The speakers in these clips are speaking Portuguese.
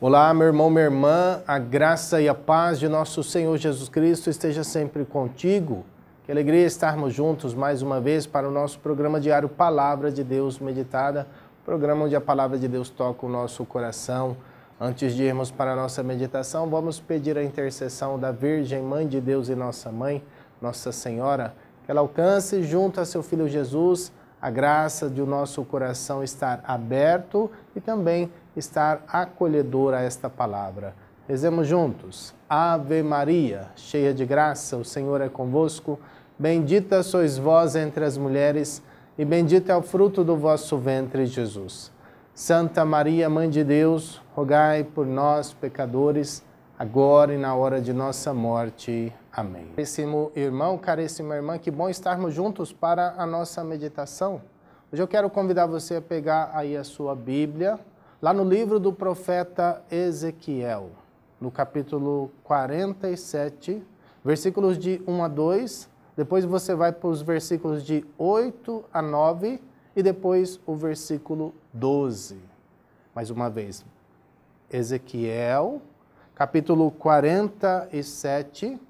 Olá, meu irmão, minha irmã, a graça e a paz de nosso Senhor Jesus Cristo esteja sempre contigo. Que alegria estarmos juntos mais uma vez para o nosso programa diário Palavra de Deus Meditada, programa onde a palavra de Deus toca o nosso coração. Antes de irmos para a nossa meditação, vamos pedir a intercessão da Virgem Mãe de Deus e nossa mãe, Nossa Senhora, que ela alcance junto a seu filho Jesus a graça de o nosso coração estar aberto e também estar acolhedor a esta palavra. Rezemos juntos. Ave Maria, cheia de graça, o Senhor é convosco. Bendita sois vós entre as mulheres, e bendito é o fruto do vosso ventre, Jesus. Santa Maria, Mãe de Deus, rogai por nós, pecadores, agora e na hora de nossa morte. Amém. Caríssimo irmão, caríssima irmã, que bom estarmos juntos para a nossa meditação. Hoje eu quero convidar você a pegar aí a sua Bíblia, Lá no livro do profeta Ezequiel, no capítulo 47, versículos de 1 a 2, depois você vai para os versículos de 8 a 9 e depois o versículo 12. Mais uma vez, Ezequiel, capítulo 47,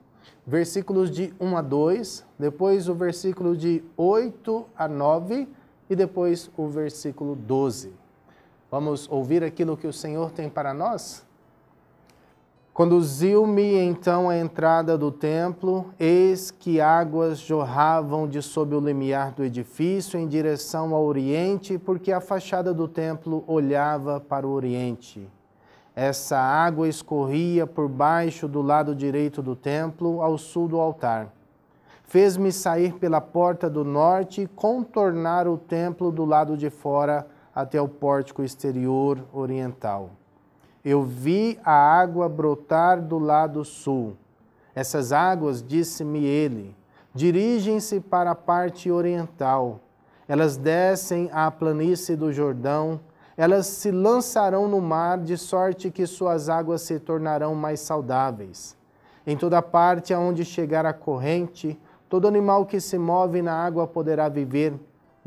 versículos de 1 a 2, depois o versículo de 8 a 9 e depois o versículo 12. Vamos ouvir aquilo que o Senhor tem para nós? Conduziu-me então à entrada do templo, eis que águas jorravam de sob o limiar do edifício em direção ao oriente, porque a fachada do templo olhava para o oriente. Essa água escorria por baixo do lado direito do templo, ao sul do altar. Fez-me sair pela porta do norte e contornar o templo do lado de fora, até o pórtico exterior oriental. Eu vi a água brotar do lado sul. Essas águas, disse-me ele, dirigem-se para a parte oriental. Elas descem à planície do Jordão, elas se lançarão no mar, de sorte que suas águas se tornarão mais saudáveis. Em toda parte aonde chegar a corrente, todo animal que se move na água poderá viver,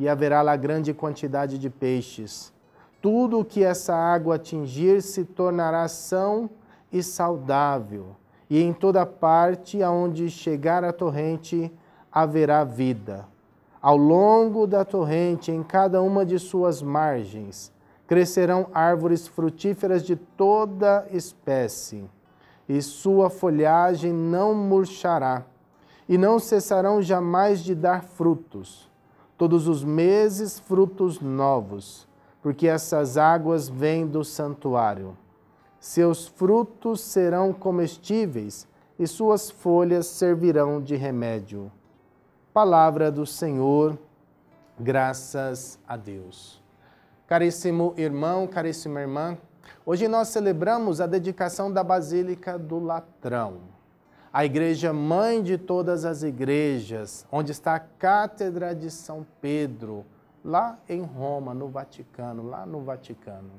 e haverá lá grande quantidade de peixes. Tudo o que essa água atingir se tornará são e saudável, e em toda parte aonde chegar a torrente haverá vida. Ao longo da torrente, em cada uma de suas margens, crescerão árvores frutíferas de toda espécie, e sua folhagem não murchará, e não cessarão jamais de dar frutos todos os meses frutos novos, porque essas águas vêm do santuário. Seus frutos serão comestíveis e suas folhas servirão de remédio. Palavra do Senhor, graças a Deus. Caríssimo irmão, caríssima irmã, hoje nós celebramos a dedicação da Basílica do Latrão a igreja mãe de todas as igrejas, onde está a Cátedra de São Pedro, lá em Roma, no Vaticano, lá no Vaticano.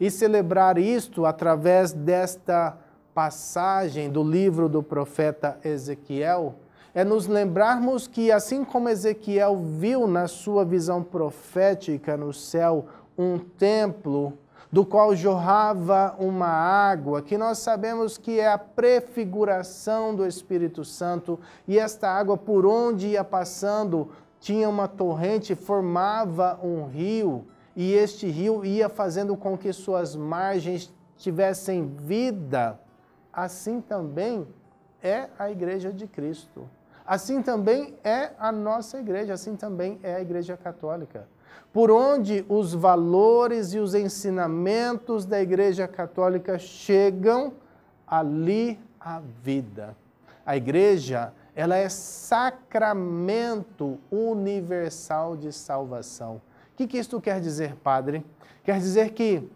E celebrar isto através desta passagem do livro do profeta Ezequiel é nos lembrarmos que, assim como Ezequiel viu na sua visão profética no céu um templo do qual jorrava uma água, que nós sabemos que é a prefiguração do Espírito Santo, e esta água, por onde ia passando, tinha uma torrente, formava um rio, e este rio ia fazendo com que suas margens tivessem vida. Assim também é a Igreja de Cristo. Assim também é a nossa igreja, assim também é a Igreja Católica por onde os valores e os ensinamentos da Igreja Católica chegam, ali a vida. A Igreja, ela é sacramento universal de salvação. O que, que isto quer dizer, Padre? Quer dizer que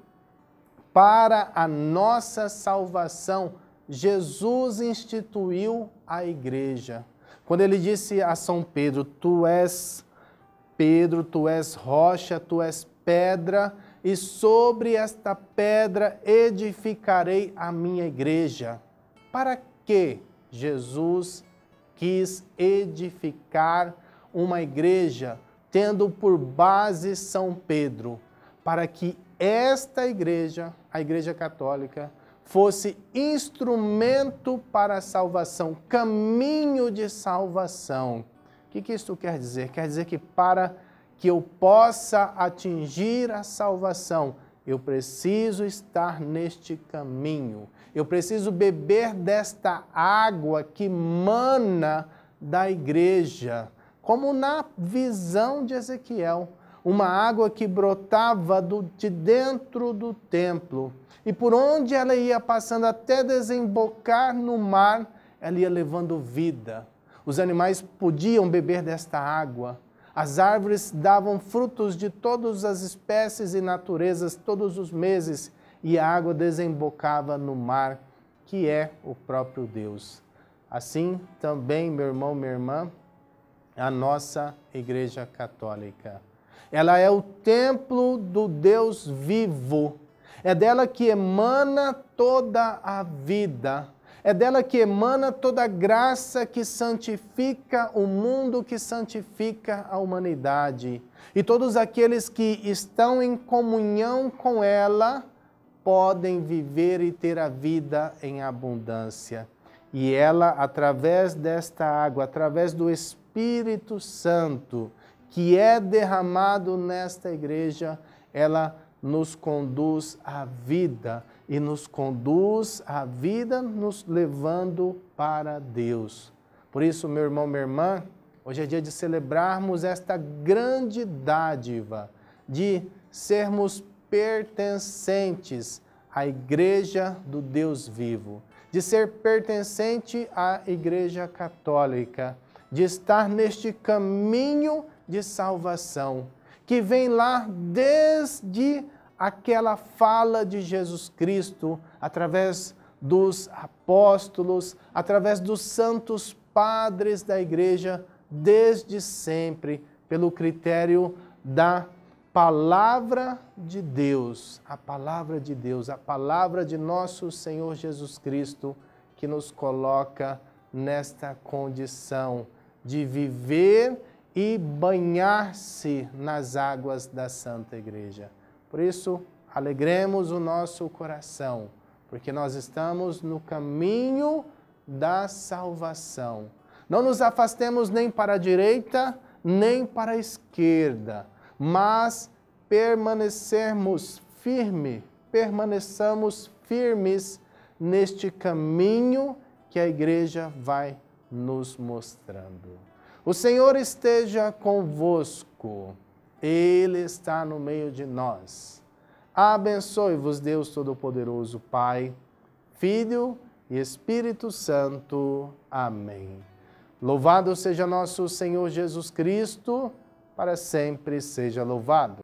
para a nossa salvação, Jesus instituiu a igreja. Quando ele disse a São Pedro: Tu és Pedro, tu és rocha, tu és pedra, e sobre esta pedra edificarei a minha igreja. Para que Jesus quis edificar uma igreja tendo por base São Pedro, para que esta igreja, a Igreja Católica, fosse instrumento para a salvação, caminho de salvação, o que, que isso quer dizer? Quer dizer que para que eu possa atingir a salvação, eu preciso estar neste caminho. Eu preciso beber desta água que mana da igreja, como na visão de Ezequiel, uma água que brotava do, de dentro do templo. E por onde ela ia passando até desembocar no mar, ela ia levando vida, os animais podiam beber desta água. As árvores davam frutos de todas as espécies e naturezas todos os meses, e a água desembocava no mar, que é o próprio Deus. Assim também, meu irmão, minha irmã, a nossa Igreja Católica. Ela é o templo do Deus vivo. É dela que emana toda a vida. É dela que emana toda a graça que santifica o mundo, que santifica a humanidade. E todos aqueles que estão em comunhão com ela podem viver e ter a vida em abundância. E ela, através desta água, através do Espírito Santo, que é derramado nesta igreja, ela nos conduz à vida e nos conduz à vida nos levando para Deus. Por isso, meu irmão, minha irmã, hoje é dia de celebrarmos esta grande dádiva de sermos pertencentes à Igreja do Deus Vivo, de ser pertencente à Igreja Católica, de estar neste caminho de salvação que vem lá desde aquela fala de Jesus Cristo através dos apóstolos, através dos santos padres da igreja desde sempre, pelo critério da palavra de Deus, a palavra de Deus, a palavra de nosso Senhor Jesus Cristo que nos coloca nesta condição de viver e banhar-se nas águas da Santa Igreja. Por isso, alegremos o nosso coração, porque nós estamos no caminho da salvação. Não nos afastemos nem para a direita, nem para a esquerda, mas permanecermos firme, permaneçamos firmes neste caminho que a igreja vai nos mostrando. O Senhor esteja convosco. Ele está no meio de nós. Abençoe-vos, Deus Todo-Poderoso, Pai, Filho e Espírito Santo. Amém. Louvado seja nosso Senhor Jesus Cristo, para sempre seja louvado.